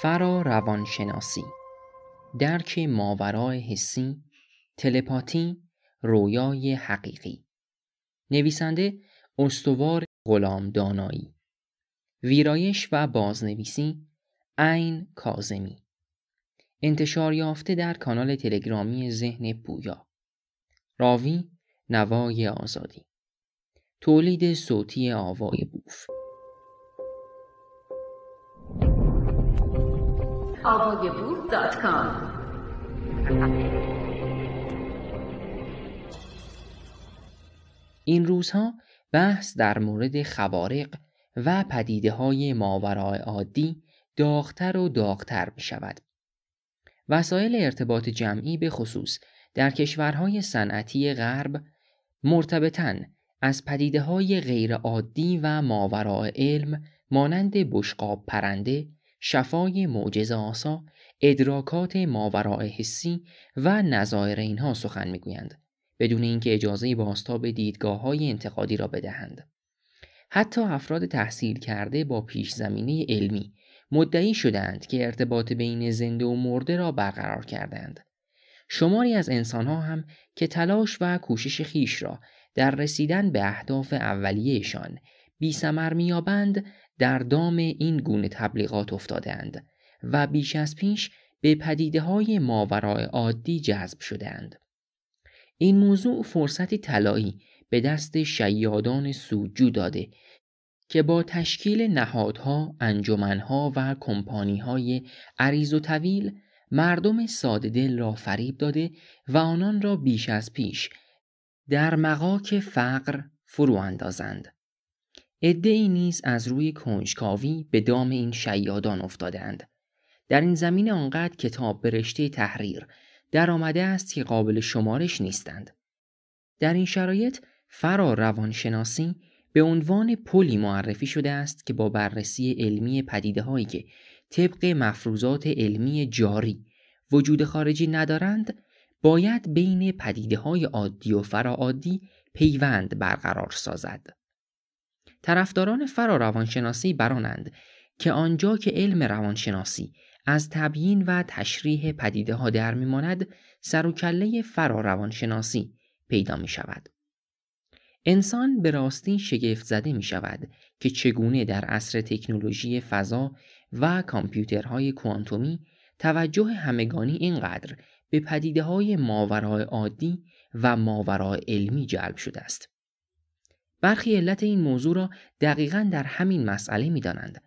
فرا روانشناسی درک ماورای حسی تلپاتی رویای حقیقی نویسنده استوار غلام دانایی ویرایش و بازنویسی عین کازمی انتشار یافته در کانال تلگرامی ذهن پویا راوی نوای آزادی تولید صوتی آوای بوف این روزها بحث در مورد خوارق و پدیده های ماورای عادی داغتر و داغتر می شود. وسایل ارتباط جمعی به خصوص در کشورهای صنعتی غرب مرتبطن از پدیده های غیر عادی و ماورای علم مانند بشقاب پرنده شفای معجز آسا، ادراکات ماورای حسی و نظایر اینها سخن میگویند بدون اینکه اجازه به دیدگاه های انتقادی را بدهند. حتی افراد تحصیل کرده با پیش زمینه علمی مدعی شدند که ارتباط بین زنده و مرده را برقرار کردند. شماری از انسانها هم که تلاش و کوشش خیش را در رسیدن به اهداف اولیهشان سمر میابند در دام این گونه تبلیغات افتادند و بیش از پیش به پدیده های ماورای عادی جذب شدند. این موضوع فرصتی طلایی به دست شیادان سوجو داده که با تشکیل نهادها، انجمنها و کمپانیهای عریض و طویل مردم ساده دل را فریب داده و آنان را بیش از پیش در مقاک فقر فرو اندازند. ای نیز از روی کنجکاوی به دام این شیادان افتادند در این زمین آنقدر کتاب به رشته تحریر در آمده است که قابل شمارش نیستند در این شرایط فرا روانشناسی به عنوان پلی معرفی شده است که با بررسی علمی پدیده هایی که طبق مفروضات علمی جاری وجود خارجی ندارند باید بین پدیده های عادی و عادی پیوند برقرار سازد. طرفداران فرا روانشناسی برانند که آنجا که علم روانشناسی از تبیین و تشریح پدیده ها در میماند سر و کله فرا روانشناسی پیدا می شود. انسان به راستی شگفت زده می شود که چگونه در عصر تکنولوژی فضا و کامپیوترهای کوانتومی توجه همگانی اینقدر به پدیده های ماورای عادی و ماورای علمی جلب شده است. برخی علت این موضوع را دقیقا در همین مسئله می دانند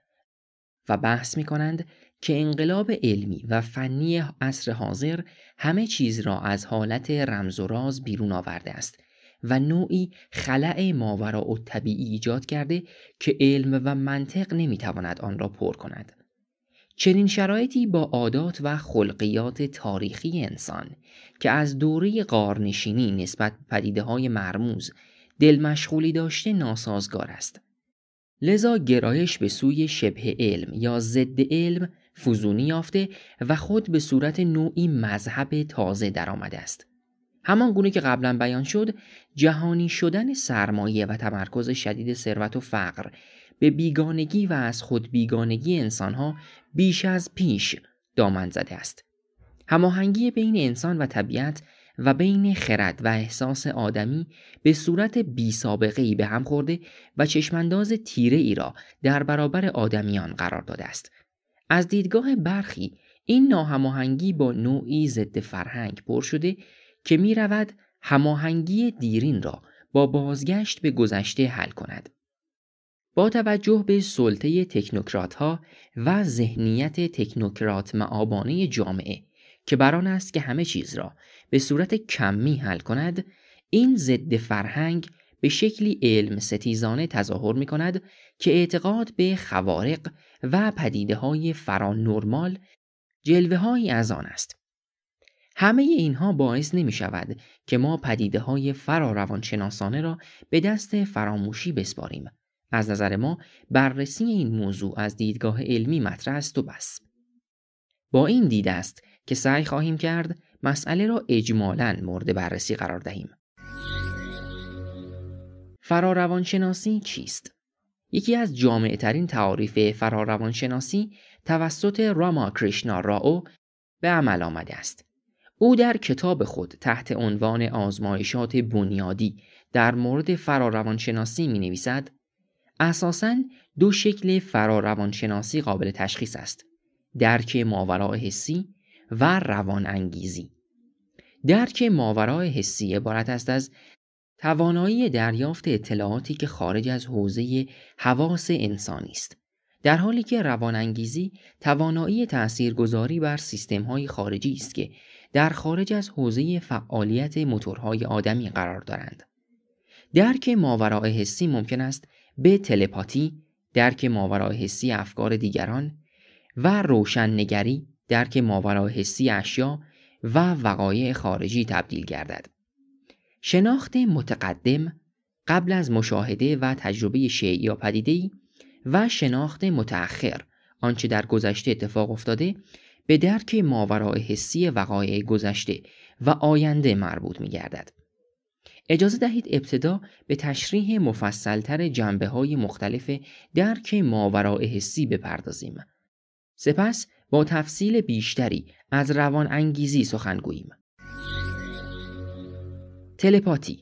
و بحث می کنند که انقلاب علمی و فنی عصر حاضر همه چیز را از حالت رمز و راز بیرون آورده است و نوعی خلع و طبیعی ایجاد کرده که علم و منطق تواند آن را پر کند. چنین شرایطی با عادات و خلقیات تاریخی انسان که از دوره قارنشینی نسبت پدیده های مرموز دل مشغولی داشته ناسازگار است. لذا گرایش به سوی شبه علم یا ضد علم فزونی یافته و خود به صورت نوعی مذهب تازه درآمده است. همان گونه که قبلا بیان شد، جهانی شدن سرمایه و تمرکز شدید ثروت و فقر به بیگانگی و از خود بیگانگی انسانها بیش از پیش دامن زده است. هماهنگی بین انسان و طبیعت و بین خرد و احساس آدمی به صورت بی سابقه ای به هم خورده و چشمانداز تیره ای را در برابر آدمیان قرار داده است. از دیدگاه برخی این ناهماهنگی با نوعی ضد فرهنگ پر شده که می رود هماهنگی دیرین را با بازگشت به گذشته حل کند. با توجه به سلطه تکنوکرات ها و ذهنیت تکنوکرات معابانه جامعه که بران است که همه چیز را به صورت کمی حل کند این ضد فرهنگ به شکلی علم ستیزانه تظاهر می کند که اعتقاد به خوارق و پدیده های فران نرمال جلوه هایی از آن است. همه اینها باعث نمی شود که ما پدیده های فراروانشناسانه را به دست فراموشی بسپاریم. از نظر ما بررسی این موضوع از دیدگاه علمی مطرح است و بس. با این دید است که سعی خواهیم کرد مسئله را اجمالا مورد بررسی قرار دهیم. فراروانشناسی چیست؟ یکی از جامعه ترین تعاریف فراروانشناسی توسط راما کریشنا راو به عمل آمده است. او در کتاب خود تحت عنوان آزمایشات بنیادی در مورد فراروانشناسی می نویسد اساساً دو شکل فراروانشناسی قابل تشخیص است درک ماورا حسی و روان انگیزی. درک ماورای حسی عبارت است از توانایی دریافت اطلاعاتی که خارج از حوزه حواس انسانی است. در حالی که روان انگیزی توانایی تاثیرگذاری بر های خارجی است که در خارج از حوزه فعالیت موتورهای آدمی قرار دارند. درک ماورای حسی ممکن است به تلپاتی، درک ماورای حسی افکار دیگران و روشننگری درک ماورای حسی اشیا و وقایع خارجی تبدیل گردد. شناخت متقدم قبل از مشاهده و تجربه شیء یا پدیده و شناخت متأخر آنچه در گذشته اتفاق افتاده به درک ماورای حسی وقایع گذشته و آینده مربوط می گردد. اجازه دهید ابتدا به تشریح مفصلتر جنبه های مختلف درک ماورای حسی بپردازیم. سپس با تفصیل بیشتری از روان انگیزی گوییم. تلپاتی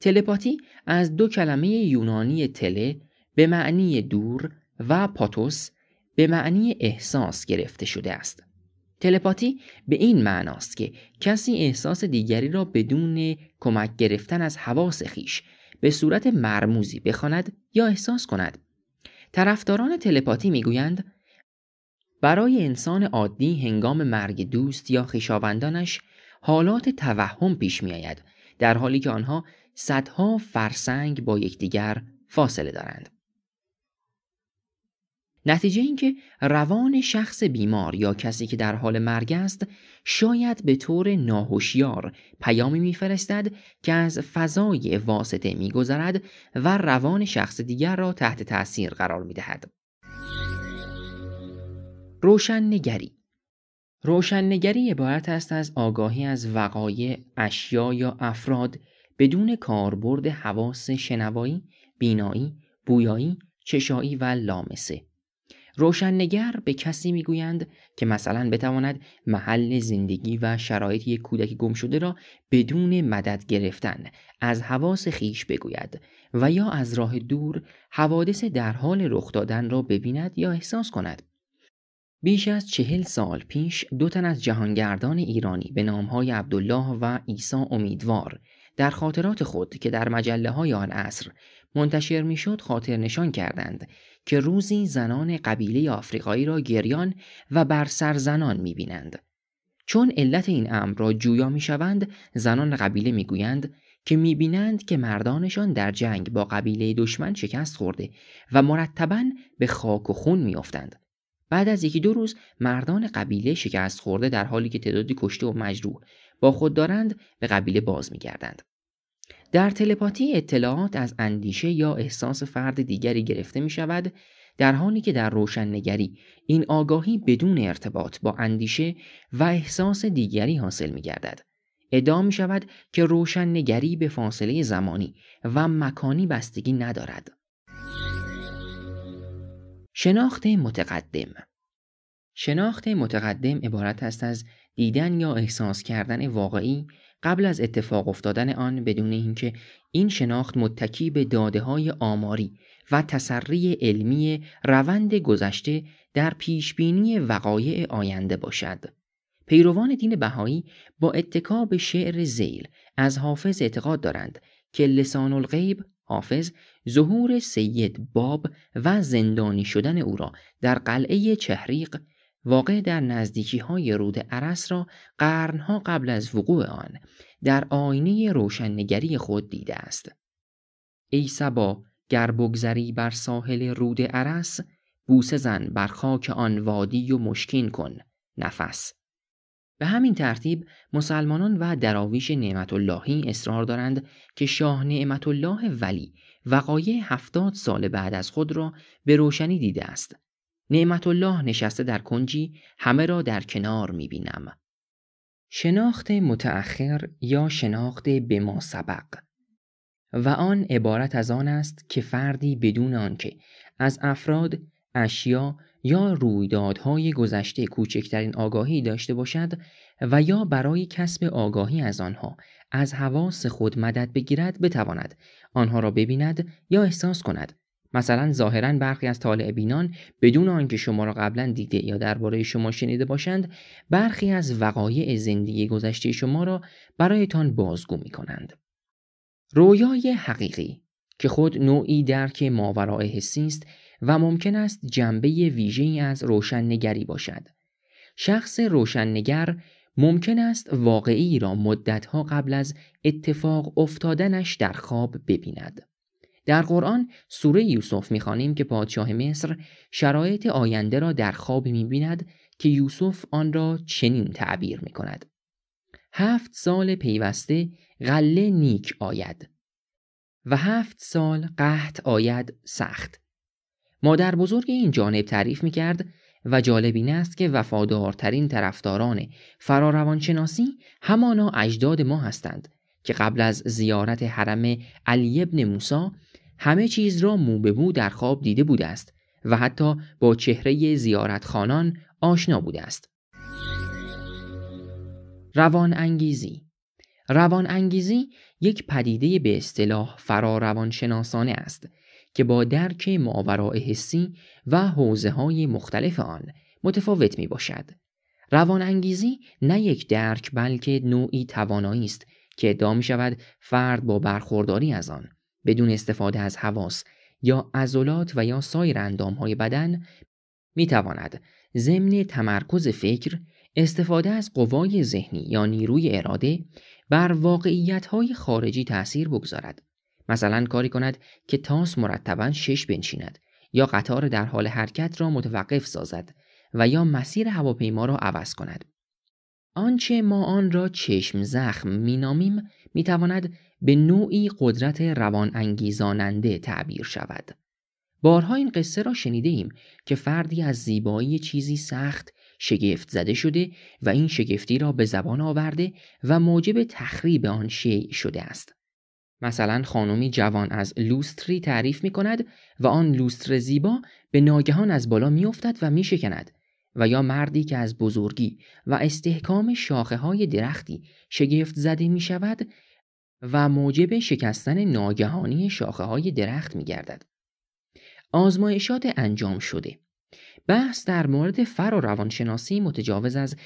تلپاتی از دو کلمه یونانی تله به معنی دور و پاتوس به معنی احساس گرفته شده است. تلپاتی به این معناست که کسی احساس دیگری را بدون کمک گرفتن از حواس خیش به صورت مرموزی بخواند یا احساس کند. طرفداران تلپاتی میگویند برای انسان عادی هنگام مرگ دوست یا خویشاوندانش حالات توهم پیش می آید در حالی که آنها صدها فرسنگ با یکدیگر فاصله دارند. نتیجه اینکه روان شخص بیمار یا کسی که در حال مرگ است شاید به طور ناهوشیار پیامی میفرستد که از فضای واسطه میگذرد و روان شخص دیگر را تحت تأثیر قرار میدهد. روشننگری روشننگری عبارت است از آگاهی از وقایع اشیا یا افراد بدون کاربرد حواس شنوایی بینایی بویایی چشایی و لامسه روشننگر به کسی میگویند که مثلا بتواند محل زندگی و شرایط یک کودک گم شده را بدون مدد گرفتن از حواس خیش بگوید و یا از راه دور حوادث در حال رخ دادن را ببیند یا احساس کند بیش از چهل سال پیش دو تن از جهانگردان ایرانی به نامهای عبدالله و عیسی امیدوار در خاطرات خود که در مجله های آن عصر منتشر میشد خاطر نشان کردند که روزی زنان قبیله آفریقایی را گریان و بر سر زنان بینند. چون علت این امر را جویا شوند زنان قبیله گویند که میبینند که مردانشان در جنگ با قبیله دشمن شکست خورده و مرتبا به خاک و خون میافتند بعد از یکی دو روز مردان قبیله شکست خورده در حالی که تعدادی کشته و مجروح با خود دارند به قبیله باز میگردند در تلپاتی اطلاعات از اندیشه یا احساس فرد دیگری گرفته می شود در حالی که در روشننگری این آگاهی بدون ارتباط با اندیشه و احساس دیگری حاصل می گردد. ادعا می شود که روشننگری به فاصله زمانی و مکانی بستگی ندارد. شناخت متقدم شناخت متقدم عبارت است از دیدن یا احساس کردن واقعی قبل از اتفاق افتادن آن بدون اینکه این شناخت متکی به داده های آماری و تسری علمی روند گذشته در پیشبینی وقایع آینده باشد. پیروان دین بهایی با اتکا به شعر زیل از حافظ اعتقاد دارند که لسان الغیب حافظ ظهور سید باب و زندانی شدن او را در قلعه چهریق واقع در نزدیکی های رود عرس را قرنها قبل از وقوع آن در آینه روشننگری خود دیده است. ای سبا گر بگذری بر ساحل رود عرس بوسه زن بر خاک آن وادی و مشکین کن نفس به همین ترتیب مسلمانان و دراویش نعمت اللهی اصرار دارند که شاه نعمت الله ولی وقایع هفتاد سال بعد از خود را به روشنی دیده است. نعمت الله نشسته در کنجی همه را در کنار می بینم. شناخت متأخر یا شناخت به ما سبق و آن عبارت از آن است که فردی بدون آنکه از افراد، اشیا یا رویدادهای گذشته کوچکترین آگاهی داشته باشد و یا برای کسب آگاهی از آنها از حواس خود مدد بگیرد بتواند آنها را ببیند یا احساس کند مثلا ظاهرا برخی از طالع بینان بدون آنکه شما را قبلا دیده یا درباره شما شنیده باشند برخی از وقایع زندگی گذشته شما را برایتان بازگو می کنند. رویای حقیقی که خود نوعی درک ماورای حسی است و ممکن است جنبه ویژه‌ای از روشننگری باشد. شخص روشننگر ممکن است واقعی را مدتها قبل از اتفاق افتادنش در خواب ببیند. در قرآن سوره یوسف میخوانیم که پادشاه مصر شرایط آینده را در خواب میبیند که یوسف آن را چنین تعبیر میکند. هفت سال پیوسته غله نیک آید و هفت سال قحط آید سخت مادر بزرگ این جانب تعریف میکرد و جالب این است که وفادارترین طرفداران فراروانشناسی همانا اجداد ما هستند که قبل از زیارت حرم علی ابن موسا همه چیز را مو به مو در خواب دیده بوده است و حتی با چهره زیارت خانان آشنا بوده است. روان انگیزی روان انگیزی یک پدیده به اصطلاح فراروانشناسانه است که با درک معاورای حسی و حوزه های مختلف آن متفاوت می باشد. روان انگیزی نه یک درک بلکه نوعی توانایی است که ادعا می شود فرد با برخورداری از آن بدون استفاده از حواس یا عضلات و یا سایر اندام های بدن می تواند ضمن تمرکز فکر استفاده از قوای ذهنی یا نیروی اراده بر واقعیت های خارجی تأثیر بگذارد. مثلا کاری کند که تاس مرتبا شش بنشیند یا قطار در حال حرکت را متوقف سازد و یا مسیر هواپیما را عوض کند آنچه ما آن را چشم زخم مینامیم میتواند به نوعی قدرت روان انگیزاننده تعبیر شود بارها این قصه را شنیده ایم که فردی از زیبایی چیزی سخت شگفت زده شده و این شگفتی را به زبان آورده و موجب تخریب آن شیع شده است. مثلا خانمی جوان از لوستری تعریف می کند و آن لوستر زیبا به ناگهان از بالا میافتد و می شکند و یا مردی که از بزرگی و استحکام شاخه های درختی شگفت زده می شود و موجب شکستن ناگهانی شاخه های درخت می گردد. آزمایشات انجام شده بحث در مورد فر و روانشناسی متجاوز از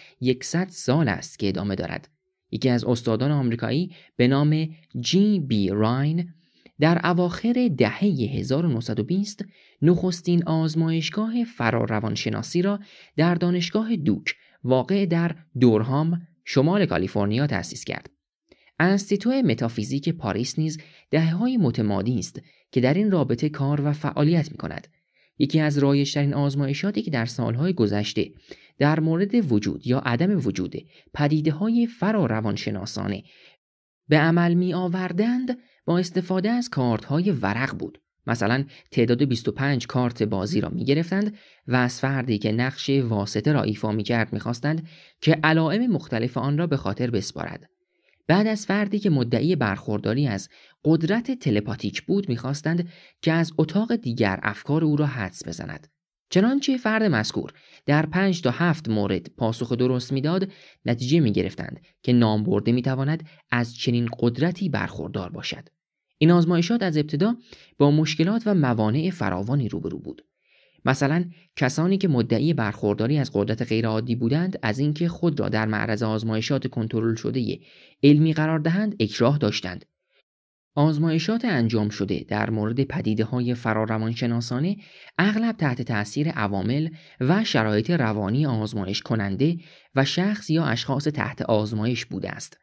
100 سال است که ادامه دارد یکی از استادان آمریکایی به نام جی بی راین در اواخر دهه 1920 نخستین آزمایشگاه فراروانشناسی را در دانشگاه دوک واقع در دورهام شمال کالیفرنیا تأسیس کرد. انستیتو متافیزیک پاریس نیز دهه های متمادی است که در این رابطه کار و فعالیت می کند یکی از رایشترین آزمایشاتی که در سالهای گذشته در مورد وجود یا عدم وجود پدیده های فراروانشناسانه به عمل می آوردند با استفاده از کارت های ورق بود مثلا تعداد 25 کارت بازی را می گرفتند و از فردی که نقش واسطه را ایفا می کرد می خواستند که علائم مختلف آن را به خاطر بسپارد. بعد از فردی که مدعی برخورداری از قدرت تلپاتیک بود میخواستند که از اتاق دیگر افکار او را حدس بزند چنانچه فرد مذکور در پنج تا هفت مورد پاسخ درست میداد نتیجه میگرفتند که نام برده میتواند از چنین قدرتی برخوردار باشد این آزمایشات از ابتدا با مشکلات و موانع فراوانی روبرو بود مثلا کسانی که مدعی برخورداری از قدرت غیرعادی بودند از اینکه خود را در معرض آزمایشات کنترل شده علمی قرار دهند اکراه داشتند آزمایشات انجام شده در مورد پدیده های اغلب تحت تأثیر عوامل و شرایط روانی آزمایش کننده و شخص یا اشخاص تحت آزمایش بوده است.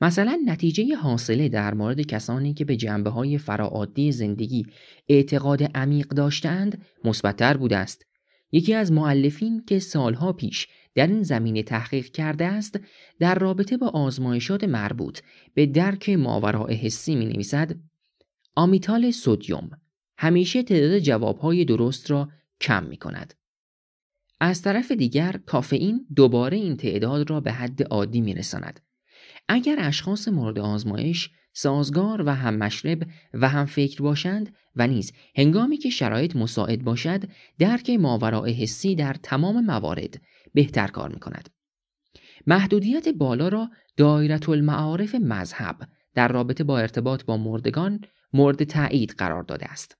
مثلا نتیجه حاصله در مورد کسانی که به جنبه های فراعادی زندگی اعتقاد عمیق داشتند مثبتتر بوده است یکی از معلفین که سالها پیش در این زمینه تحقیق کرده است در رابطه با آزمایشات مربوط به درک ماوراء حسی می نویسد آمیتال سودیوم همیشه تعداد جوابهای درست را کم می کند. از طرف دیگر کافئین دوباره این تعداد را به حد عادی می اگر اشخاص مورد آزمایش سازگار و هم مشرب و هم فکر باشند و نیز هنگامی که شرایط مساعد باشد درک ماورای حسی در تمام موارد بهتر کار میکند محدودیت بالا را دایره المعارف مذهب در رابطه با ارتباط با مردگان مورد تایید قرار داده است.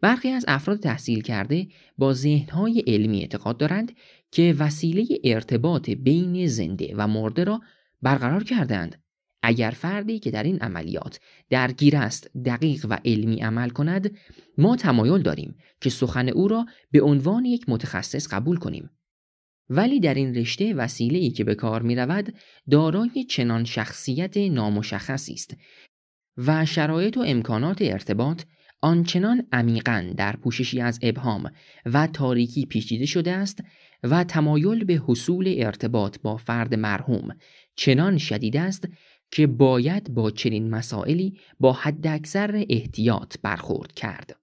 برخی از افراد تحصیل کرده با ذهنهای علمی اعتقاد دارند که وسیله ارتباط بین زنده و مرده را برقرار کردند اگر فردی که در این عملیات درگیر است دقیق و علمی عمل کند ما تمایل داریم که سخن او را به عنوان یک متخصص قبول کنیم ولی در این رشته ای که به کار می رود دارای چنان شخصیت نامشخصی است و شرایط و امکانات ارتباط آنچنان عمیقا در پوششی از ابهام و تاریکی پیچیده شده است و تمایل به حصول ارتباط با فرد مرحوم چنان شدید است که باید با چنین مسائلی با حد اکثر احتیاط برخورد کرد.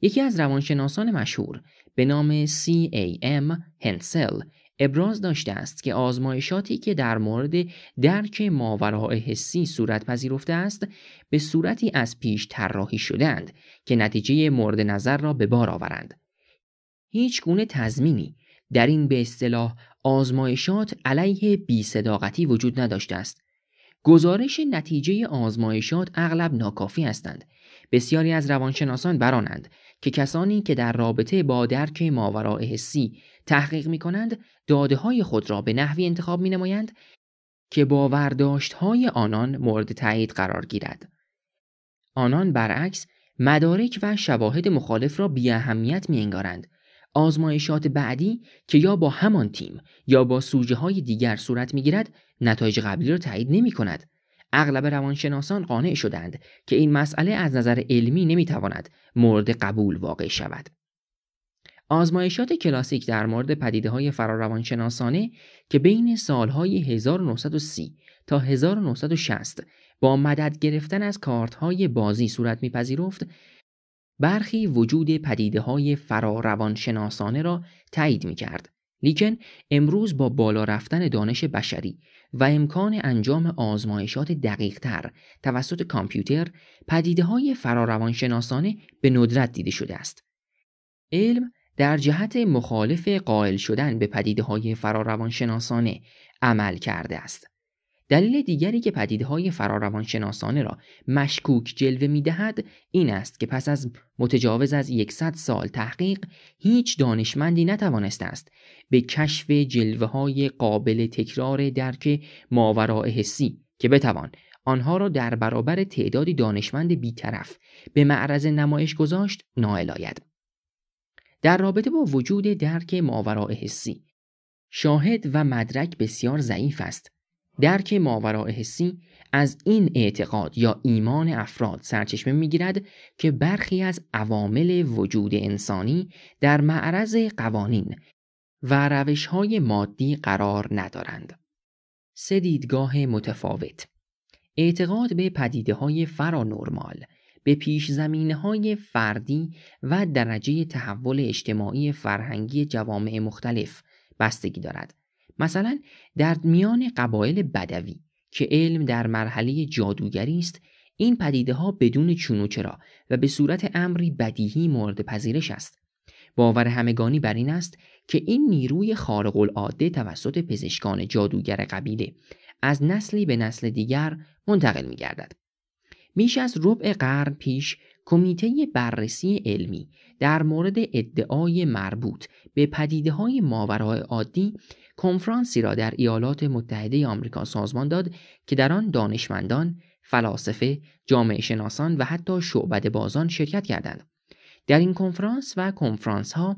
یکی از روانشناسان مشهور به نام C.A.M. هنسل ابراز داشته است که آزمایشاتی که در مورد درک ماورای حسی صورت پذیرفته است به صورتی از پیش طراحی شدند که نتیجه مورد نظر را به بار آورند هیچ گونه تضمینی در این به اصطلاح آزمایشات علیه صداقتی وجود نداشته است. گزارش نتیجه آزمایشات اغلب ناکافی هستند. بسیاری از روانشناسان برانند که کسانی که در رابطه با درک ماوراء حسی تحقیق می کنند داده های خود را به نحوی انتخاب می نمایند که با های آنان مورد تایید قرار گیرد. آنان برعکس مدارک و شواهد مخالف را بی اهمیت می انگارند آزمایشات بعدی که یا با همان تیم یا با سوژه های دیگر صورت میگیرد نتایج قبلی را تایید نمی کند. اغلب روانشناسان قانع شدند که این مسئله از نظر علمی نمی مورد قبول واقع شود. آزمایشات کلاسیک در مورد پدیده های فراروانشناسانه که بین سالهای 1930 تا 1960 با مدد گرفتن از کارت های بازی صورت میپذیرفت برخی وجود پدیده های فراروانشناسانه را تایید می کرد. لیکن امروز با بالا رفتن دانش بشری و امکان انجام آزمایشات تر توسط کامپیوتر پدیده های فراروانشناسانه به ندرت دیده شده است. علم در جهت مخالف قائل شدن به پدیده های فراروانشناسانه عمل کرده است. دلیل دیگری که فراروان فراروانشناسانه را مشکوک جلوه دهد این است که پس از متجاوز از 100 سال تحقیق هیچ دانشمندی نتوانسته است به کشف جلوه های قابل تکرار درک ماوراء حسی که بتوان آنها را در برابر تعدادی دانشمند بیطرف به معرض نمایش گذاشت نائل آید در رابطه با وجود درک ماوراء حسی شاهد و مدرک بسیار ضعیف است درک ماوراء حسی از این اعتقاد یا ایمان افراد سرچشمه میگیرد که برخی از عوامل وجود انسانی در معرض قوانین و روش های مادی قرار ندارند. سه دیدگاه متفاوت اعتقاد به پدیده های فرانورمال به پیش های فردی و درجه تحول اجتماعی فرهنگی جوامع مختلف بستگی دارد مثلا در میان قبایل بدوی که علم در مرحله جادوگری است این پدیده ها بدون چون چرا و به صورت امری بدیهی مورد پذیرش است باور همگانی بر این است که این نیروی خارق العاده توسط پزشکان جادوگر قبیله از نسلی به نسل دیگر منتقل می گردد. میش از ربع قرن پیش کمیته بررسی علمی در مورد ادعای مربوط به پدیده های ماورای عادی کنفرانسی را در ایالات متحده آمریکا سازمان داد که در آن دانشمندان، فلاسفه، جامعه شناسان و حتی شعبد بازان شرکت کردند. در این کنفرانس و کنفرانس ها،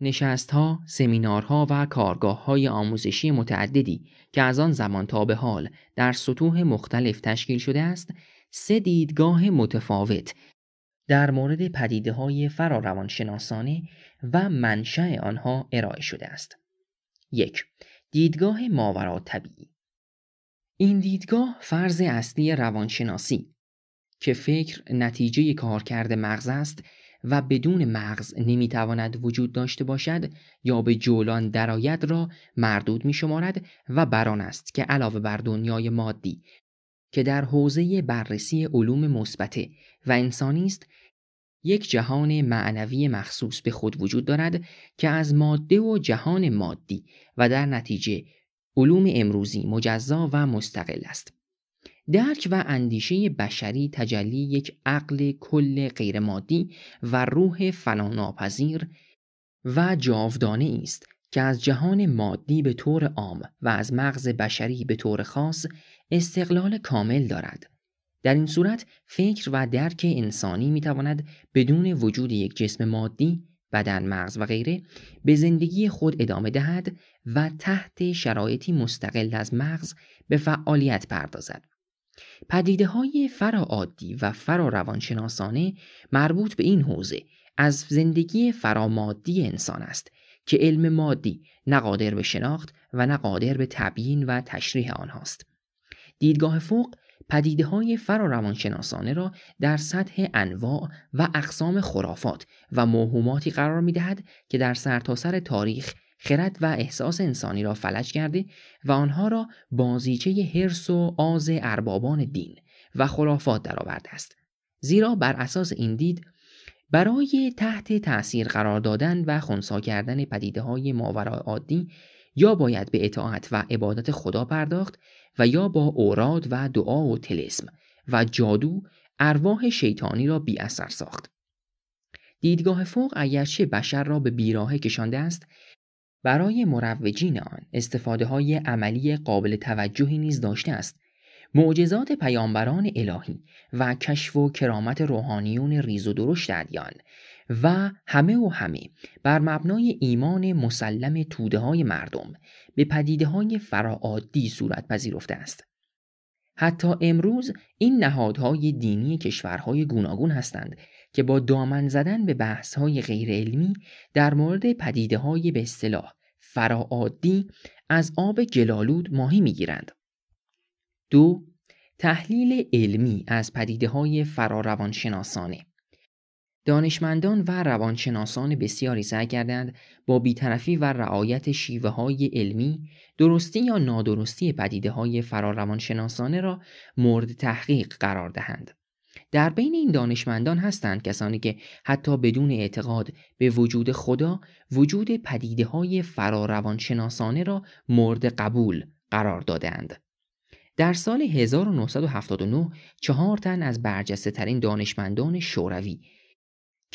نشست ها، سمینارها و کارگاه های آموزشی متعددی که از آن زمان تا به حال در سطوح مختلف تشکیل شده است، سه دیدگاه متفاوت در مورد پدیده های فراروانشناسانه و منشأ آنها ارائه شده است. یک دیدگاه ماورا طبیعی این دیدگاه فرض اصلی روانشناسی که فکر نتیجه کارکرد مغز است و بدون مغز نمیتواند وجود داشته باشد یا به جولان درآید را مردود می شمارد و بران است که علاوه بر دنیای مادی که در حوزه بررسی علوم مثبته و انسانی است یک جهان معنوی مخصوص به خود وجود دارد که از ماده و جهان مادی و در نتیجه علوم امروزی مجزا و مستقل است. درک و اندیشه بشری تجلی یک عقل کل غیرمادی و روح فناناپذیر و جاودانه است که از جهان مادی به طور عام و از مغز بشری به طور خاص استقلال کامل دارد. در این صورت فکر و درک انسانی می تواند بدون وجود یک جسم مادی بدن مغز و غیره به زندگی خود ادامه دهد و تحت شرایطی مستقل از مغز به فعالیت پردازد. پدیده های فراعادی و فرا روانشناسانه مربوط به این حوزه از زندگی مادی انسان است که علم مادی نه قادر به شناخت و نه قادر به تبیین و تشریح آنهاست. دیدگاه فوق پدیده های فراروانشناسانه را در سطح انواع و اقسام خرافات و موهوماتی قرار می دهد که در سرتاسر سر تاریخ خرد و احساس انسانی را فلج کرده و آنها را بازیچه هرس و آز اربابان دین و خرافات درآورده است زیرا بر اساس این دید برای تحت تأثیر قرار دادن و خونسا کردن پدیده های عادی یا باید به اطاعت و عبادت خدا پرداخت و یا با اوراد و دعا و تلسم و جادو ارواح شیطانی را بی اثر ساخت. دیدگاه فوق اگرچه بشر را به بیراه کشانده است برای مروجین آن استفاده های عملی قابل توجهی نیز داشته است معجزات پیامبران الهی و کشف و کرامت روحانیون ریز و درشت ادیان و همه و همه بر مبنای ایمان مسلم توده های مردم به پدیده های فراعادی صورت پذیرفته است. حتی امروز این نهادهای دینی کشورهای گوناگون هستند که با دامن زدن به غیر علمی در مورد پدیده های به اصطلاح فراعادی از آب گلالود ماهی میگیرند. دو تحلیل علمی از پدیده های فراروانشناسانه دانشمندان و روانشناسان بسیاری سعی کردند با بیطرفی و رعایت شیوه های علمی درستی یا نادرستی پدیده های فراروانشناسانه را مورد تحقیق قرار دهند. در بین این دانشمندان هستند کسانی که حتی بدون اعتقاد به وجود خدا وجود پدیده های فراروانشناسانه را مورد قبول قرار دادند. در سال 1979 چهار تن از برجسته ترین دانشمندان شوروی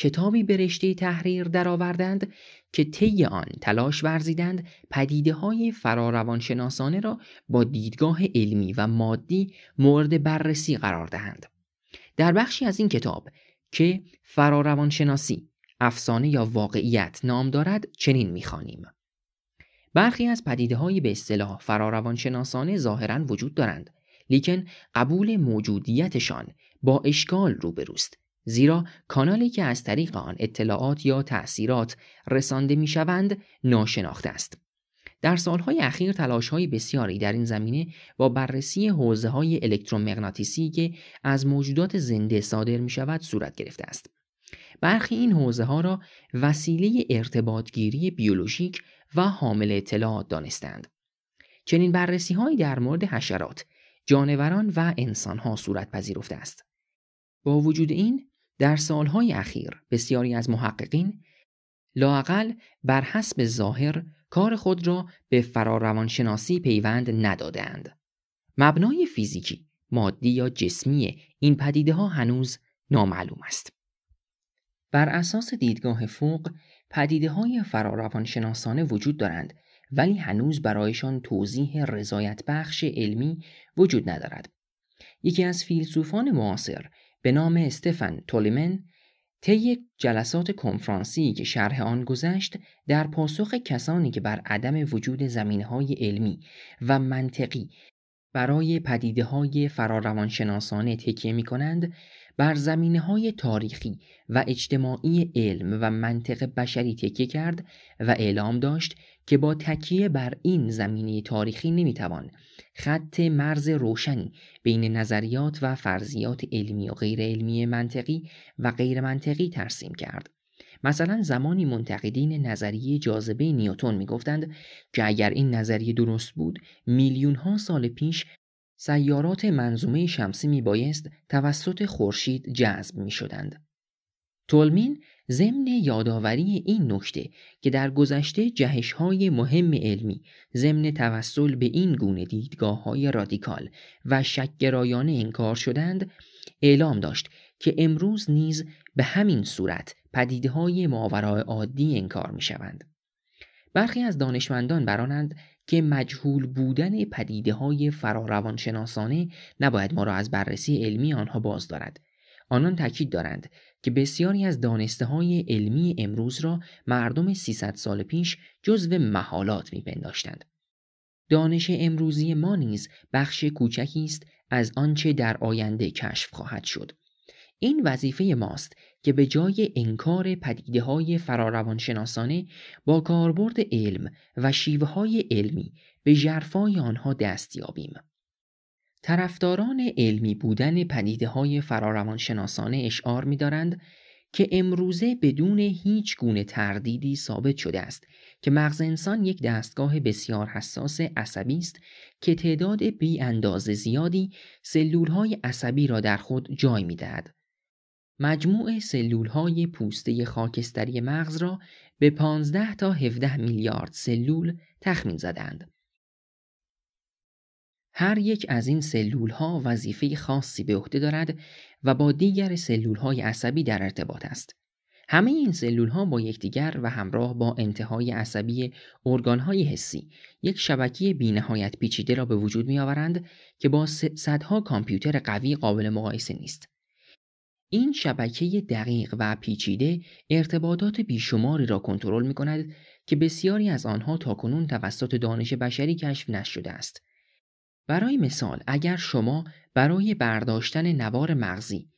کتابی به رشته تحریر درآوردند که طی آن تلاش ورزیدند پدیده های فراروانشناسانه را با دیدگاه علمی و مادی مورد بررسی قرار دهند. در بخشی از این کتاب که فراروانشناسی افسانه یا واقعیت نام دارد چنین میخوانیم برخی از پدیده های به اصطلاح فراروانشناسانه ظاهرا وجود دارند لیکن قبول موجودیتشان با اشکال روبروست زیرا کانالی که از طریق آن اطلاعات یا تأثیرات رسانده می شوند ناشناخته است. در سالهای اخیر تلاشهای بسیاری در این زمینه با بررسی حوزه های الکترومغناطیسی که از موجودات زنده صادر می شود صورت گرفته است. برخی این حوزه ها را وسیله ارتباطگیری بیولوژیک و حامل اطلاعات دانستند. چنین بررسی هایی در مورد حشرات، جانوران و انسان ها صورت پذیرفته است. با وجود این در سالهای اخیر بسیاری از محققین لاقل بر حسب ظاهر کار خود را به فراروانشناسی پیوند ندادند. مبنای فیزیکی، مادی یا جسمی این پدیده ها هنوز نامعلوم است. بر اساس دیدگاه فوق، پدیده های فراروانشناسانه وجود دارند ولی هنوز برایشان توضیح رضایت بخش علمی وجود ندارد. یکی از فیلسوفان معاصر به نام استفن تولیمن طی جلسات کنفرانسی که شرح آن گذشت در پاسخ کسانی که بر عدم وجود زمینهای علمی و منطقی برای پدیده های فراروانشناسانه تکیه می کنند بر زمینه های تاریخی و اجتماعی علم و منطق بشری تکیه کرد و اعلام داشت که با تکیه بر این زمینه تاریخی نمیتوان خط مرز روشنی بین نظریات و فرضیات علمی و غیر علمی منطقی و غیر منطقی ترسیم کرد. مثلا زمانی منتقدین نظریه جاذبه نیوتون میگفتند که اگر این نظریه درست بود میلیون ها سال پیش سیارات منظومه شمسی می بایست توسط خورشید جذب شدند. تولمین ضمن یادآوری این نکته که در گذشته جهش های مهم علمی ضمن توسل به این گونه دیدگاه های رادیکال و شکگرایانه انکار شدند اعلام داشت که امروز نیز به همین صورت پدیده های ماورای عادی انکار می شوند. برخی از دانشمندان برانند که مجهول بودن پدیده های فراروانشناسانه نباید ما را از بررسی علمی آنها باز دارد. آنان تاکید دارند که بسیاری از دانسته های علمی امروز را مردم 300 سال پیش جزو محالات میپنداشتند. دانش امروزی ما نیز بخش کوچکی است از آنچه در آینده کشف خواهد شد. این وظیفه ماست که به جای انکار پدیده های فراروانشناسانه با کاربرد علم و شیوه های علمی به جرفای آنها دست یابیم. طرفداران علمی بودن پدیده های فراروانشناسانه اشعار می دارند که امروزه بدون هیچ گونه تردیدی ثابت شده است که مغز انسان یک دستگاه بسیار حساس عصبی است که تعداد بی اندازه زیادی های عصبی را در خود جای می دهد. مجموع سلول های پوسته خاکستری مغز را به 15 تا 17 میلیارد سلول تخمین زدند. هر یک از این سلول ها وظیفه خاصی به عهده دارد و با دیگر سلول های عصبی در ارتباط است. همه این سلول ها با یکدیگر و همراه با انتهای عصبی ارگان های حسی یک شبکه بینهایت پیچیده را به وجود می آورند که با صدها کامپیوتر قوی قابل مقایسه نیست. این شبکه دقیق و پیچیده ارتباطات بیشماری را کنترل می کند که بسیاری از آنها تاکنون توسط دانش بشری کشف نشده است. برای مثال اگر شما برای برداشتن نوار مغزی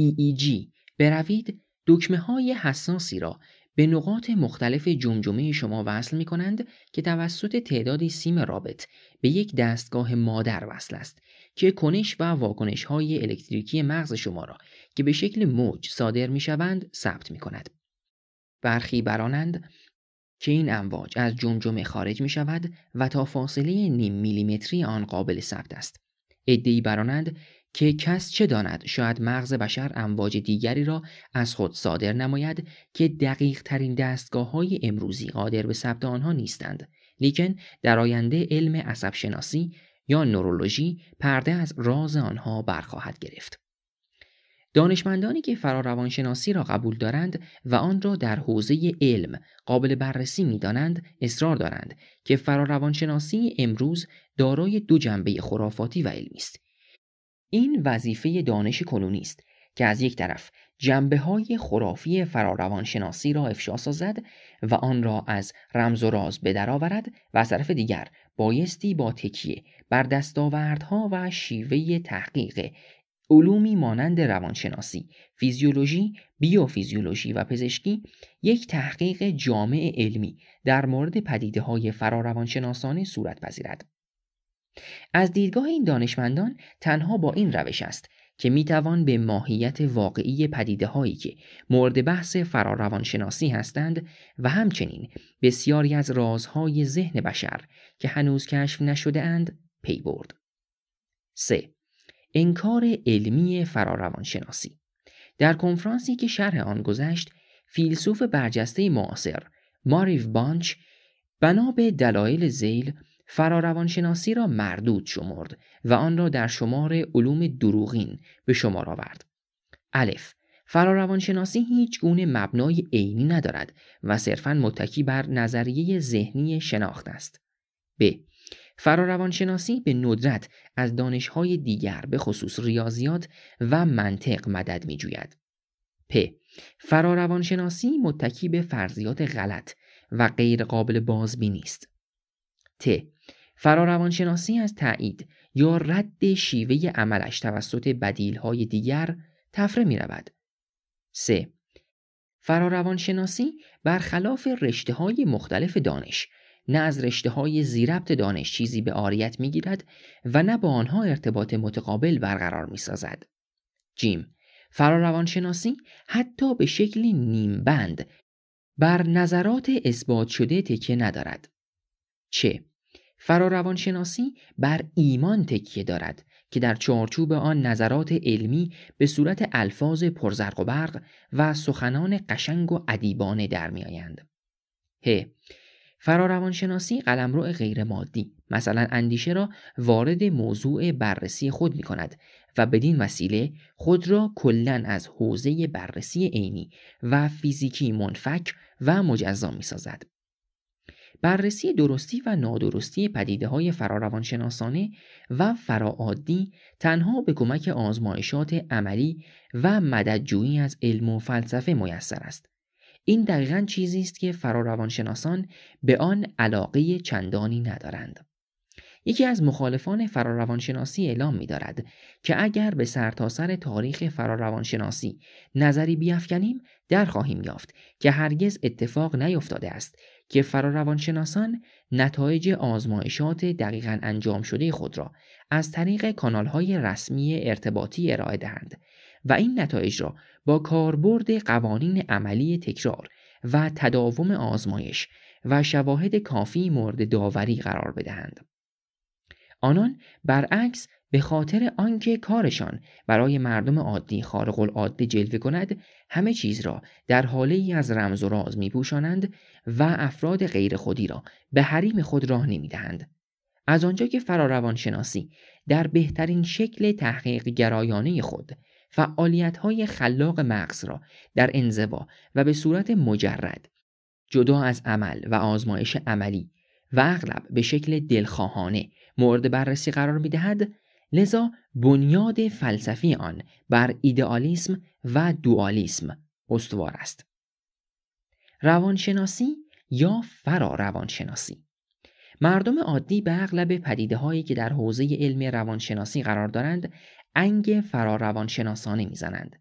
EEG بروید دکمه های حساسی را به نقاط مختلف جمجمه شما وصل می کنند که توسط تعدادی سیم رابط به یک دستگاه مادر وصل است که کنش و واکنش های الکتریکی مغز شما را که به شکل موج صادر می شوند ثبت می کند. برخی برانند که این امواج از جمجمه خارج می شود و تا فاصله نیم میلیمتری آن قابل ثبت است. ادهی برانند که کس چه داند شاید مغز بشر امواج دیگری را از خود صادر نماید که دقیق ترین دستگاه های امروزی قادر به ثبت آنها نیستند لیکن در آینده علم عصب شناسی یا نورولوژی پرده از راز آنها برخواهد گرفت. دانشمندانی که فراروانشناسی را قبول دارند و آن را در حوزه علم قابل بررسی می دانند اصرار دارند که فراروانشناسی امروز دارای دو جنبه خرافاتی و علمی است. این وظیفه دانش کنونی است که از یک طرف جنبه های خرافی فراروانشناسی را افشا سازد و آن را از رمز و راز به درآورد و از طرف دیگر بایستی با تکیه بر دستاوردها و شیوه تحقیق علومی مانند روانشناسی، فیزیولوژی، بیوفیزیولوژی و پزشکی یک تحقیق جامع علمی در مورد پدیده های فراروانشناسانه صورت پذیرد. از دیدگاه این دانشمندان تنها با این روش است که میتوان به ماهیت واقعی پدیده هایی که مورد بحث فراروانشناسی هستند و همچنین بسیاری از رازهای ذهن بشر که هنوز کشف نشده اند پی برد. 3. انکار علمی فراروانشناسی در کنفرانسی که شرح آن گذشت فیلسوف برجسته معاصر ماریف بانچ بنا به دلایل زیل فراروانشناسی را مردود شمرد و آن را در شمار علوم دروغین به شمار آورد الف فراروانشناسی هیچ گونه مبنای عینی ندارد و صرفا متکی بر نظریه ذهنی شناخت است ب فراروانشناسی به ندرت از دانشهای دیگر به خصوص ریاضیات و منطق مدد می جوید. پ. فراروانشناسی متکی به فرضیات غلط و قابل بازبینی است. ت. فراروانشناسی از تایید یا رد شیوه عملش توسط بدیلهای دیگر تفره می رود. س. فراروانشناسی برخلاف رشته های مختلف دانش نه از رشته های زیربط دانش چیزی به آریت می گیرد و نه با آنها ارتباط متقابل برقرار می سازد. جیم فراروانشناسی حتی به شکل نیم بند بر نظرات اثبات شده تکیه ندارد. چه؟ فراروانشناسی بر ایمان تکیه دارد که در چارچوب آن نظرات علمی به صورت الفاظ پرزرق و برق و سخنان قشنگ و ادیبانه در میآیند. ه فراروانشناسی قلمرو غیر مادی مثلا اندیشه را وارد موضوع بررسی خود می کند و بدین وسیله خود را کلا از حوزه بررسی عینی و فیزیکی منفک و مجزا می سازد. بررسی درستی و نادرستی پدیده های فراروانشناسانه و فراعادی تنها به کمک آزمایشات عملی و مددجویی از علم و فلسفه میسر است. این دقیقا چیزی است که فراروانشناسان به آن علاقه چندانی ندارند یکی از مخالفان فراروانشناسی اعلام می دارد که اگر به سرتاسر سر تاریخ فراروانشناسی نظری بیافکنیم در خواهیم یافت که هرگز اتفاق نیفتاده است که فراروانشناسان نتایج آزمایشات دقیقا انجام شده خود را از طریق کانالهای رسمی ارتباطی ارائه دهند و این نتایج را با کاربرد قوانین عملی تکرار و تداوم آزمایش و شواهد کافی مورد داوری قرار بدهند. آنان برعکس به خاطر آنکه کارشان برای مردم عادی خارق العاده جلوه کند همه چیز را در حاله از رمز و راز می پوشانند و افراد غیر خودی را به حریم خود راه نمی دهند. از آنجا که فراروان شناسی در بهترین شکل تحقیق گرایانه خود های خلاق مغز را در انزوا و به صورت مجرد جدا از عمل و آزمایش عملی و اغلب به شکل دلخواهانه مورد بررسی قرار دهد، لذا بنیاد فلسفی آن بر ایدئالیسم و دوالیسم استوار است روانشناسی یا فرا روانشناسی مردم عادی به اغلب پدیده هایی که در حوزه علم روانشناسی قرار دارند انگ شناسانه میزنند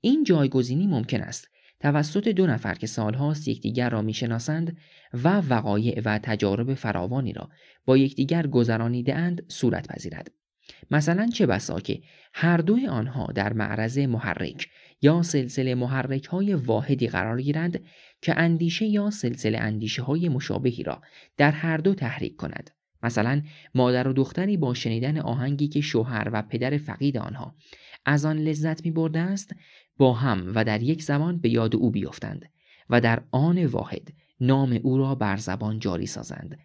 این جایگزینی ممکن است توسط دو نفر که سالهاست یکدیگر را میشناسند و وقایع و تجارب فراوانی را با یکدیگر گذرانیدهاند صورت پذیرد مثلا چه بسا که هر دوی آنها در معرض محرک یا سلسله محرک های واحدی قرار گیرند که اندیشه یا سلسله اندیشه های مشابهی را در هر دو تحریک کند مثلا مادر و دختری با شنیدن آهنگی که شوهر و پدر فقید آنها از آن لذت می برده است با هم و در یک زمان به یاد او بیفتند و در آن واحد نام او را بر زبان جاری سازند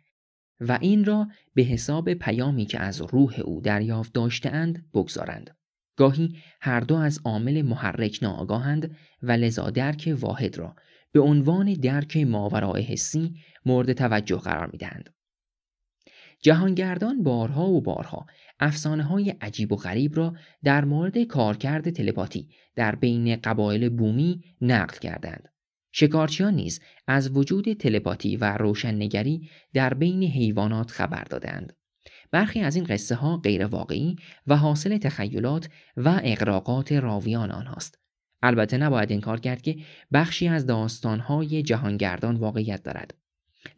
و این را به حساب پیامی که از روح او دریافت داشتهاند بگذارند گاهی هر دو از عامل محرک ناآگاهند و لذا درک واحد را به عنوان درک ماورای حسی مورد توجه قرار میدهند جهانگردان بارها و بارها افسانه های عجیب و غریب را در مورد کارکرد تلپاتی در بین قبایل بومی نقل کردند. شکارچیان نیز از وجود تلپاتی و روشننگری در بین حیوانات خبر دادند. برخی از این قصه ها غیر واقعی و حاصل تخیلات و اقراقات راویان آنهاست. البته نباید انکار کرد که بخشی از داستانهای جهانگردان واقعیت دارد.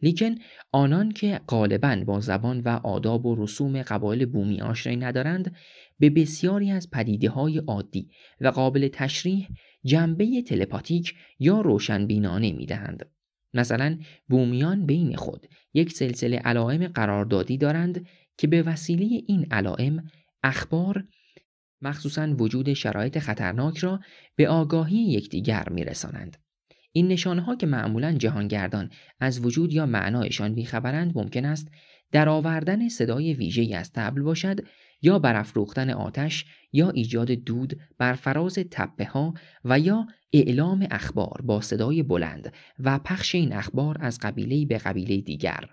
لیکن آنان که غالبا با زبان و آداب و رسوم قبایل بومی آشنایی ندارند به بسیاری از پدیده های عادی و قابل تشریح جنبه تلپاتیک یا روشنبینانه می دهند. مثلا بومیان بین خود یک سلسله علائم قراردادی دارند که به وسیله این علائم اخبار مخصوصا وجود شرایط خطرناک را به آگاهی یکدیگر میرسانند. این نشانه که معمولا جهانگردان از وجود یا معنایشان بیخبرند ممکن است در آوردن صدای ویژه از تبل باشد یا برافروختن آتش یا ایجاد دود بر فراز تپه ها و یا اعلام اخبار با صدای بلند و پخش این اخبار از قبیله به قبیله دیگر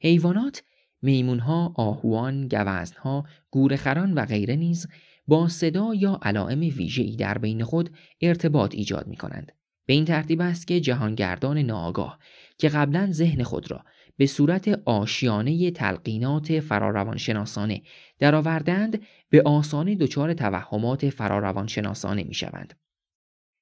حیوانات میمونها، آهوان، ها، گورخران و غیره نیز با صدا یا علائم ویژه‌ای در بین خود ارتباط ایجاد می کنند. به این ترتیب است که جهانگردان ناآگاه که قبلا ذهن خود را به صورت آشیانه تلقینات فراروانشناسانه درآوردند به آسانی دچار توهمات فراروانشناسانه می شوند.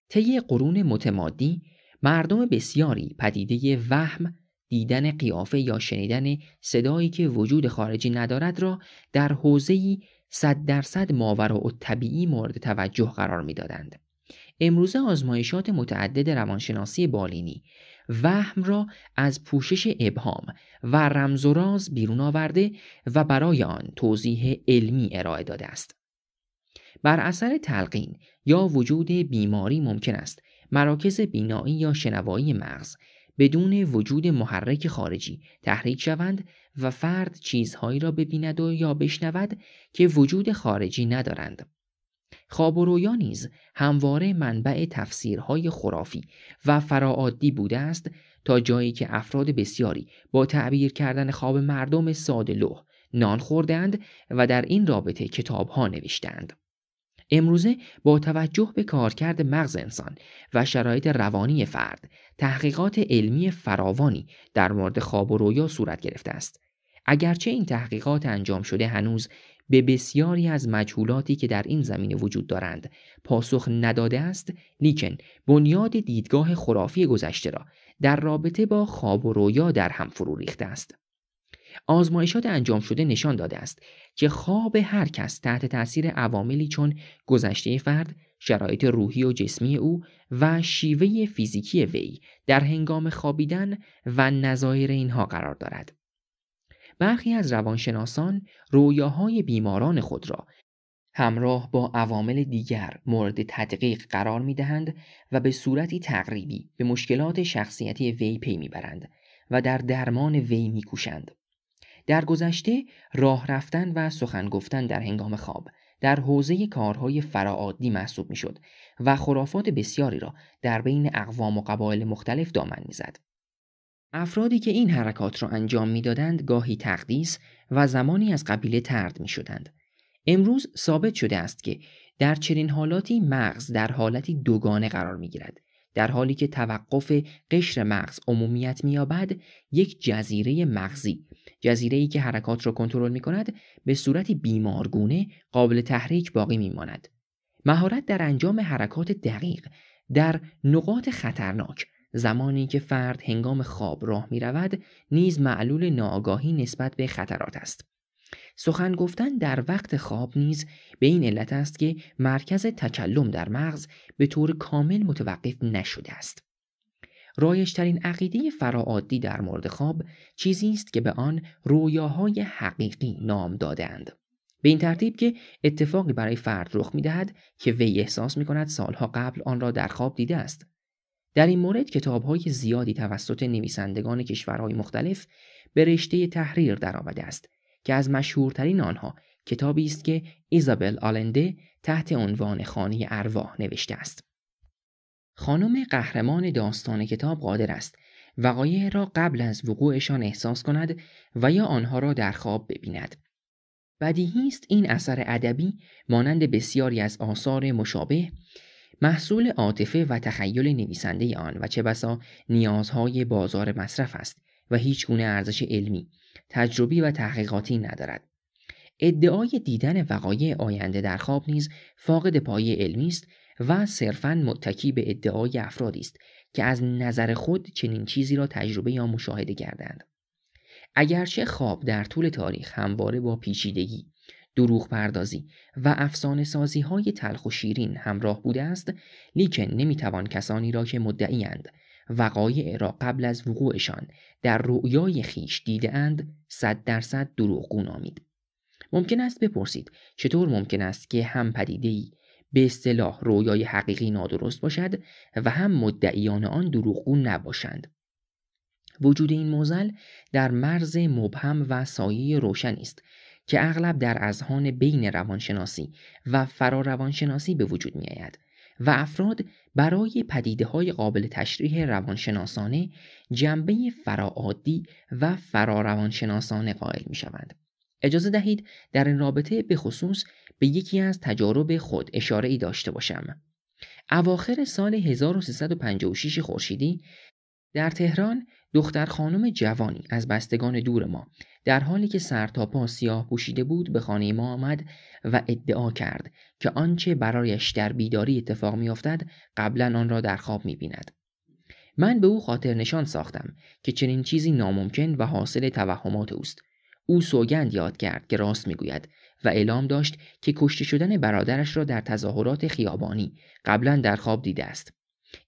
طی قرون متمادی مردم بسیاری پدیده وهم دیدن قیافه یا شنیدن صدایی که وجود خارجی ندارد را در حوزه‌ای صد درصد ماور و طبیعی مورد توجه قرار میدادند. امروزه آزمایشات متعدد روانشناسی بالینی وهم را از پوشش ابهام و رمز و راز بیرون آورده و برای آن توضیح علمی ارائه داده است. بر اثر تلقین یا وجود بیماری ممکن است مراکز بینایی یا شنوایی مغز بدون وجود محرک خارجی تحریک شوند و فرد چیزهایی را ببیند و یا بشنود که وجود خارجی ندارند. خواب و رویا نیز همواره منبع تفسیرهای خرافی و فراعادی بوده است تا جایی که افراد بسیاری با تعبیر کردن خواب مردم ساده لوح نان خوردند و در این رابطه کتاب ها نوشتند. امروزه با توجه به کارکرد مغز انسان و شرایط روانی فرد تحقیقات علمی فراوانی در مورد خواب و رویا صورت گرفته است. اگرچه این تحقیقات انجام شده هنوز به بسیاری از مجهولاتی که در این زمینه وجود دارند پاسخ نداده است لیکن بنیاد دیدگاه خرافی گذشته را در رابطه با خواب و رویا در هم فرو ریخته است آزمایشات انجام شده نشان داده است که خواب هر کس تحت تاثیر عواملی چون گذشته فرد شرایط روحی و جسمی او و شیوه فیزیکی وی در هنگام خوابیدن و نظایر اینها قرار دارد برخی از روانشناسان رویاهای بیماران خود را همراه با عوامل دیگر مورد تدقیق قرار می دهند و به صورتی تقریبی به مشکلات شخصیتی وی پی می برند و در درمان وی می کوشند. در گذشته راه رفتن و سخن گفتن در هنگام خواب در حوزه کارهای فراعادی محسوب می شد و خرافات بسیاری را در بین اقوام و قبایل مختلف دامن می زد. افرادی که این حرکات را انجام میدادند گاهی تقدیس و زمانی از قبیله ترد می شدند. امروز ثابت شده است که در چنین حالاتی مغز در حالتی دوگانه قرار می گیرد. در حالی که توقف قشر مغز عمومیت مییابد یک جزیره مغزی جزیره ای که حرکات را کنترل می کند به صورت بیمارگونه قابل تحریک باقی می ماند. مهارت در انجام حرکات دقیق در نقاط خطرناک زمانی که فرد هنگام خواب راه می رود نیز معلول ناآگاهی نسبت به خطرات است. سخن گفتن در وقت خواب نیز به این علت است که مرکز تکلم در مغز به طور کامل متوقف نشده است. رایشترین عقیده فراعادی در مورد خواب چیزی است که به آن رویاهای حقیقی نام دادند. به این ترتیب که اتفاقی برای فرد رخ دهد که وی احساس می کند سالها قبل آن را در خواب دیده است. در این مورد کتابهای زیادی توسط نویسندگان کشورهای مختلف به رشته تحریر درآمده است که از مشهورترین آنها کتابی است که ایزابل آلنده تحت عنوان خانه ارواح نوشته است. خانم قهرمان داستان کتاب قادر است وقایع را قبل از وقوعشان احساس کند و یا آنها را در خواب ببیند. بدیهی است این اثر ادبی مانند بسیاری از آثار مشابه محصول عاطفه و تخیل نویسنده آن و چه بسا نیازهای بازار مصرف است و هیچ گونه ارزش علمی، تجربی و تحقیقاتی ندارد. ادعای دیدن وقایع آینده در خواب نیز فاقد پایه علمی است و صرفا متکی به ادعای افرادی است که از نظر خود چنین چیزی را تجربه یا مشاهده کردند. اگرچه خواب در طول تاریخ همواره با پیچیدگی دروغ پردازی و افسانه سازی های تلخ و شیرین همراه بوده است لیکن نمیتوان کسانی را که اند وقایع را قبل از وقوعشان در رویای خیش اند صد درصد دروغگو نامید ممکن است بپرسید چطور ممکن است که هم ای به اصطلاح رویای حقیقی نادرست باشد و هم مدعیان آن دروغگو نباشند وجود این موزل در مرز مبهم و سایه روشن است که اغلب در اذهان بین روانشناسی و فراروانشناسی به وجود می آید و افراد برای پدیده های قابل تشریح روانشناسانه جنبه فراعادی و فراروانشناسانه قائل می شوند. اجازه دهید در این رابطه به خصوص به یکی از تجارب خود اشاره ای داشته باشم. اواخر سال 1356 خورشیدی در تهران دختر خانم جوانی از بستگان دور ما در حالی که سرتاپا سیاه پوشیده بود به خانه ما آمد و ادعا کرد که آنچه برایش در بیداری اتفاق میافتد قبلا آن را در خواب میبیند من به او خاطر نشان ساختم که چنین چیزی ناممکن و حاصل توهمات اوست او سوگند یاد کرد که راست میگوید و اعلام داشت که کشته شدن برادرش را در تظاهرات خیابانی قبلا در خواب دیده است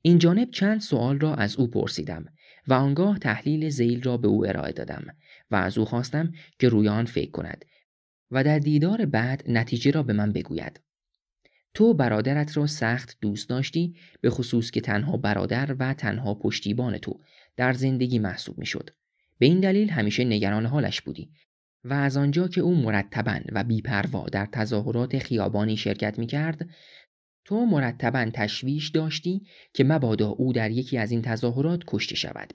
این جانب چند سوال را از او پرسیدم و آنگاه تحلیل زیل را به او ارائه دادم و از او خواستم که روی آن فکر کند و در دیدار بعد نتیجه را به من بگوید تو برادرت را سخت دوست داشتی به خصوص که تنها برادر و تنها پشتیبان تو در زندگی محسوب میشد به این دلیل همیشه نگران حالش بودی و از آنجا که او مرتبا و بیپروا در تظاهرات خیابانی شرکت می کرد تو مرتبا تشویش داشتی که مبادا او در یکی از این تظاهرات کشته شود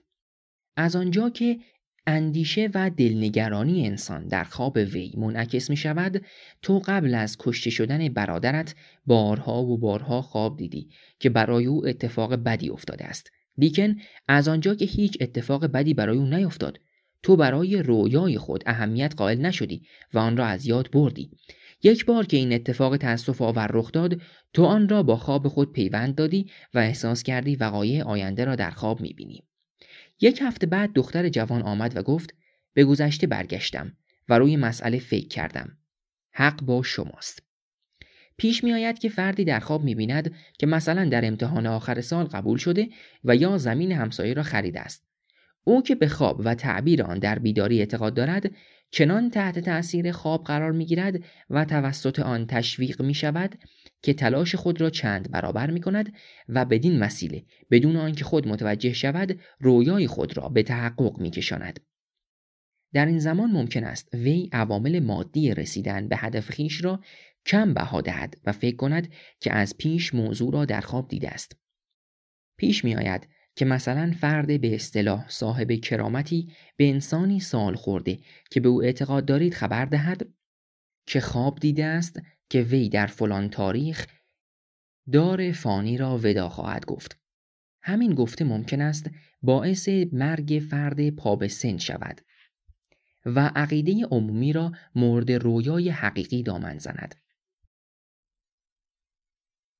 از آنجا که اندیشه و دلنگرانی انسان در خواب وی منعکس می شود تو قبل از کشته شدن برادرت بارها و بارها خواب دیدی که برای او اتفاق بدی افتاده است لیکن از آنجا که هیچ اتفاق بدی برای او نیفتاد تو برای رویای خود اهمیت قائل نشدی و آن را از یاد بردی یک بار که این اتفاق تأسف آور رخ داد تو آن را با خواب خود پیوند دادی و احساس کردی وقایع آینده را در خواب میبینی یک هفته بعد دختر جوان آمد و گفت به گذشته برگشتم و روی مسئله فکر کردم. حق با شماست. پیش می آید که فردی در خواب می بیند که مثلا در امتحان آخر سال قبول شده و یا زمین همسایه را خریده است. او که به خواب و تعبیر آن در بیداری اعتقاد دارد چنان تحت تأثیر خواب قرار می گیرد و توسط آن تشویق می شود که تلاش خود را چند برابر می کند و بدین وسیله بدون آنکه خود متوجه شود رویای خود را به تحقق می کشاند. در این زمان ممکن است وی عوامل مادی رسیدن به هدف خیش را کم بها دهد و فکر کند که از پیش موضوع را در خواب دیده است. پیش می آید که مثلا فرد به اصطلاح صاحب کرامتی به انسانی سال خورده که به او اعتقاد دارید خبر دهد که خواب دیده است که وی در فلان تاریخ دار فانی را ودا خواهد گفت. همین گفته ممکن است باعث مرگ فرد پا به سن شود و عقیده عمومی را مورد رویای حقیقی دامن زند.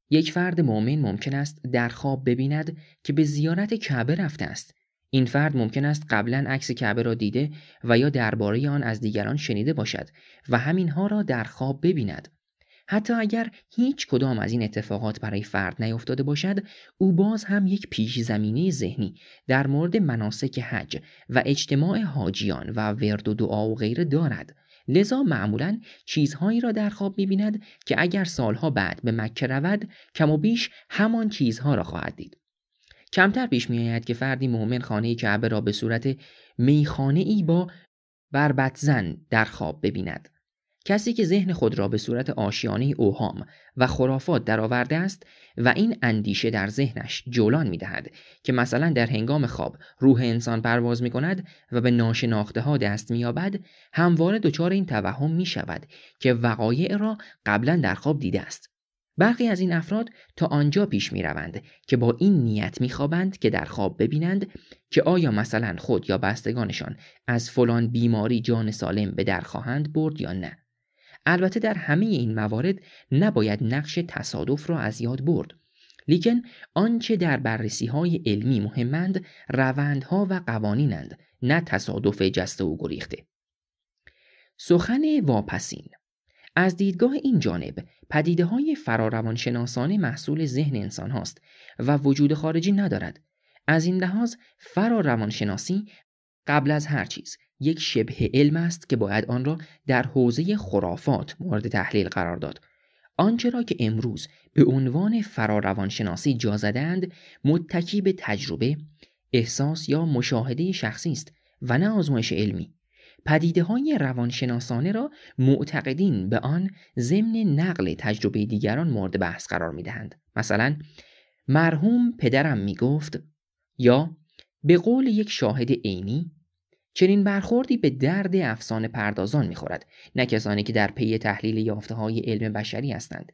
یک فرد مؤمن ممکن است در خواب ببیند که به زیارت کعبه رفته است. این فرد ممکن است قبلا عکس کعبه را دیده و یا درباره آن از دیگران شنیده باشد و همینها را در خواب ببیند. حتی اگر هیچ کدام از این اتفاقات برای فرد نیفتاده باشد او باز هم یک پیش زمینه ذهنی در مورد مناسک حج و اجتماع حاجیان و ورد و دعا و غیره دارد لذا معمولا چیزهایی را در خواب میبیند که اگر سالها بعد به مکه رود کم و بیش همان چیزها را خواهد دید کمتر پیش میآید که فردی مؤمن خانه کعبه را به صورت میخانه ای با زن در خواب ببیند کسی که ذهن خود را به صورت آشیانه اوهام و خرافات درآورده است و این اندیشه در ذهنش جولان می دهد که مثلا در هنگام خواب روح انسان پرواز می کند و به ناشناخته ها دست می یابد همواره دچار این توهم می شود که وقایع را قبلا در خواب دیده است برخی از این افراد تا آنجا پیش می روند که با این نیت می خوابند که در خواب ببینند که آیا مثلا خود یا بستگانشان از فلان بیماری جان سالم به در خواهند برد یا نه البته در همه این موارد نباید نقش تصادف را از یاد برد لیکن آنچه در بررسی های علمی مهمند روندها و قوانینند نه تصادف جسته و گریخته سخن واپسین از دیدگاه این جانب پدیده های فراروانشناسانه محصول ذهن انسان هاست و وجود خارجی ندارد از این لحاظ فراروانشناسی قبل از هر چیز یک شبه علم است که باید آن را در حوزه خرافات مورد تحلیل قرار داد آنچه را که امروز به عنوان فراروانشناسی جا زدند متکی به تجربه احساس یا مشاهده شخصی است و نه آزمایش علمی پدیده های روانشناسانه را معتقدین به آن ضمن نقل تجربه دیگران مورد بحث قرار می دهند. مثلا مرحوم پدرم می گفت یا به قول یک شاهد عینی چنین برخوردی به درد افسانه پردازان میخورد نه کسانی که در پی تحلیل یافته های علم بشری هستند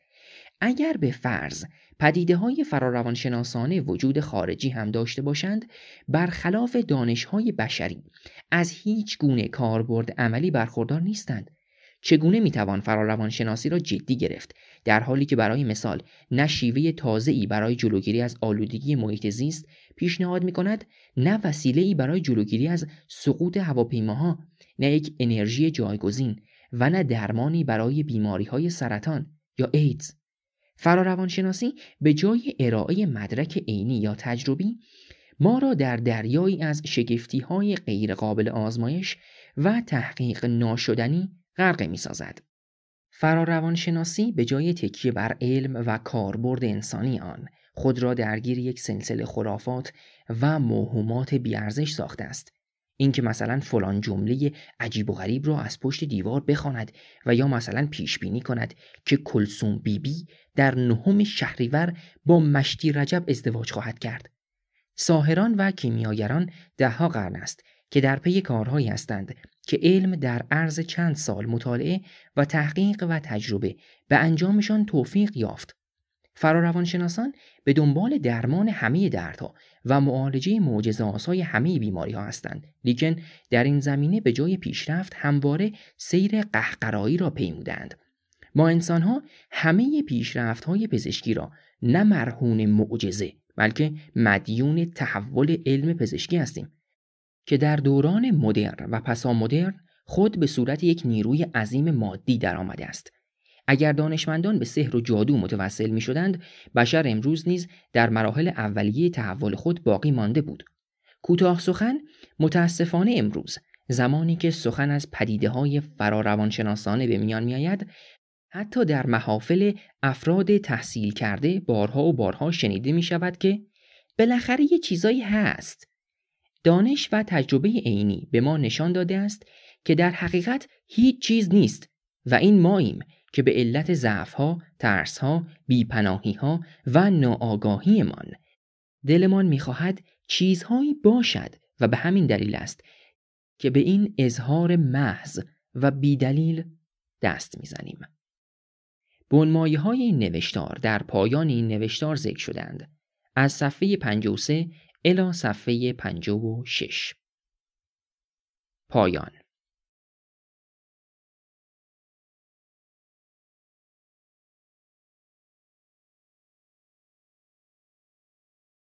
اگر به فرض پدیده های فراروانشناسانه وجود خارجی هم داشته باشند برخلاف دانش های بشری از هیچ گونه کاربرد عملی برخوردار نیستند چگونه میتوان فراروانشناسی را جدی گرفت در حالی که برای مثال نه شیوه ای برای جلوگیری از آلودگی محیط زیست پیشنهاد می کند نه ای برای جلوگیری از سقوط هواپیماها نه یک انرژی جایگزین و نه درمانی برای بیماری های سرطان یا ایدز فراروانشناسی به جای ارائه مدرک عینی یا تجربی ما را در دریایی از شگفتی های غیرقابل آزمایش و تحقیق ناشدنی غرق می سازد. فراروانشناسی به جای تکیه بر علم و کاربرد انسانی آن خود را درگیر یک سلسله خرافات و موهومات بیارزش ساخته است اینکه مثلا فلان جمله عجیب و غریب را از پشت دیوار بخواند و یا مثلا پیش بینی کند که کلسوم بیبی در نهم شهریور با مشتی رجب ازدواج خواهد کرد ساهران و کیمیاگران دهها قرن است که در پی کارهایی هستند که علم در عرض چند سال مطالعه و تحقیق و تجربه به انجامشان توفیق یافت. فراروانشناسان به دنبال درمان همه دردها و معالجه معجزه آسای همه بیماری ها هستند لیکن در این زمینه به جای پیشرفت همواره سیر قهقرایی را پیمودند ما انسان ها همه پیشرفت های پزشکی را نه مرهون معجزه بلکه مدیون تحول علم پزشکی هستیم که در دوران مدرن و پسا مدرن خود به صورت یک نیروی عظیم مادی درآمده است اگر دانشمندان به سحر و جادو متوسل می شدند، بشر امروز نیز در مراحل اولیه تحول خود باقی مانده بود. کوتاه سخن متاسفانه امروز زمانی که سخن از پدیده های فراروانشناسانه به میان می آید، حتی در محافل افراد تحصیل کرده بارها و بارها شنیده می شود که بالاخره یه چیزایی هست دانش و تجربه عینی به ما نشان داده است که در حقیقت هیچ چیز نیست و این ماییم که به علت ضعفها، ترسها، بیپناهیها و ناآگاهیمان دلمان میخواهد چیزهایی باشد و به همین دلیل است که به این اظهار محض و بیدلیل دست میزنیم. بنمایه های این نوشتار در پایان این نوشتار ذکر شدند. از صفحه 53 الا صفحه 56 پایان